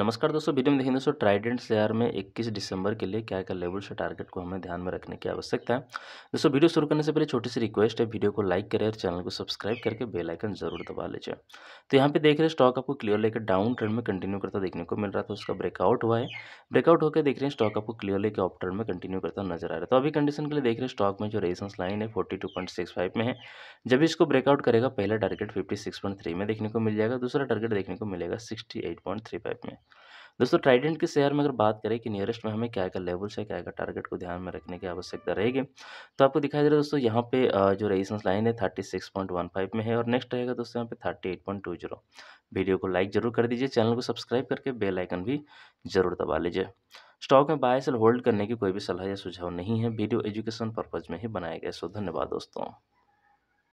नमस्कार दोस्तों वीडियो में देखें दोस्तों ट्राइडेंट शेयर में 21 दिसंबर के लिए क्या क्या लेवल से टारगेट को हमें ध्यान में रखने की आवश्यकता है दोस्तों वीडियो शुरू करने से पहले छोटी सी रिक्वेस्ट है वीडियो को लाइक करें और चैनल को सब्सक्राइब करके बेल आइकन जरूर दबा लीजिए तो यहाँ पे देख रहे हैं स्टॉक आपको क्लियर लेकर डाउन ट्रेंड में कंटिन्यू करता देखने को मिल रहा था उसका ब्रेकआउट हुआ है ब्रेकआउट होकर देख रहे हैं स्टॉक आपको क्लियर लेकर ऑफ ट्रेंड में कंटिन्यू करता नजर आ रहा है तो अभी कंडीशन के लिए देख रहे हैं स्टॉक में जो रेजेंस लाइन है फोर्टी में है जब इसको ब्रेकआउट करेगा पहला टारगेट फिफ्टी में देखने को मिल जाएगा दूसरा टारगेट देखने को मिलेगा सिक्सटी में दोस्तों ट्राइडेंट के शेयर में अगर बात करें कि नियरेस्ट में हमें क्या क्या लेवल्स है क्या क्या टारगेट को ध्यान में रखने की आवश्यकता रहेगी तो आपको दिखाई दे रहा है दोस्तों यहाँ पे जो रेजिस्टेंस लाइन है thirty six point one five में है और नेक्स्ट रहेगा दोस्तों यहाँ पे thirty eight point two zero video को लाइक जरूर कर दीजिए चैनल को सब्सक्राइब करके बेल आइकन भी जरूर दबा लीजिए स्टॉक में बाय सेल होल्ड करने की कोई भी सलाह या सुझाव नहीं है वीडियो एजुकेशन पर्पज़ में ही बनाया गया सो धन्यवाद दोस्तों